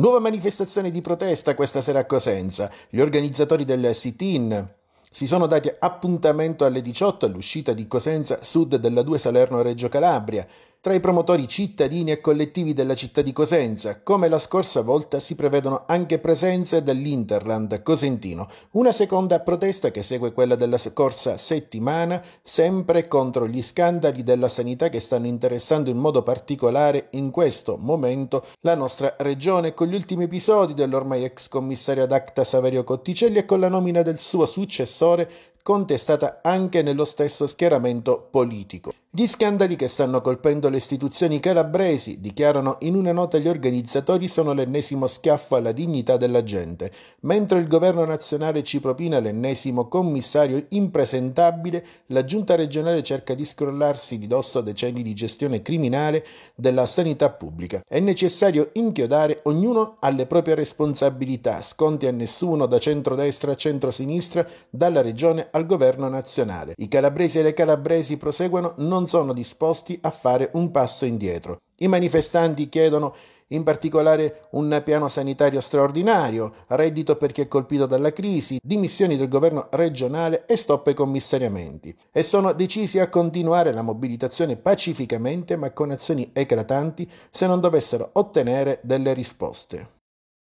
Nuova manifestazione di protesta questa sera a Cosenza. Gli organizzatori del sit-in si sono dati appuntamento alle 18 all'uscita di Cosenza Sud della 2 Salerno-Reggio Calabria, tra i promotori cittadini e collettivi della città di Cosenza. Come la scorsa volta si prevedono anche presenze dell'Interland cosentino, una seconda protesta che segue quella della scorsa settimana, sempre contro gli scandali della sanità che stanno interessando in modo particolare in questo momento la nostra regione, con gli ultimi episodi dell'ormai ex commissario ad acta Saverio Cotticelli e con la nomina del suo successore professora contestata anche nello stesso schieramento politico. Gli scandali che stanno colpendo le istituzioni calabresi, dichiarano in una nota gli organizzatori, sono l'ennesimo schiaffo alla dignità della gente, mentre il governo nazionale ci propina l'ennesimo commissario impresentabile, la giunta regionale cerca di scrollarsi di dosso decenni di gestione criminale della sanità pubblica. È necessario inchiodare ognuno alle proprie responsabilità, sconti a nessuno da centrodestra a centrosinistra, dalla regione al governo nazionale. I calabresi e le calabresi proseguono non sono disposti a fare un passo indietro. I manifestanti chiedono in particolare un piano sanitario straordinario, reddito per chi è colpito dalla crisi, dimissioni del governo regionale e stop ai commissariamenti. E sono decisi a continuare la mobilitazione pacificamente ma con azioni eclatanti se non dovessero ottenere delle risposte.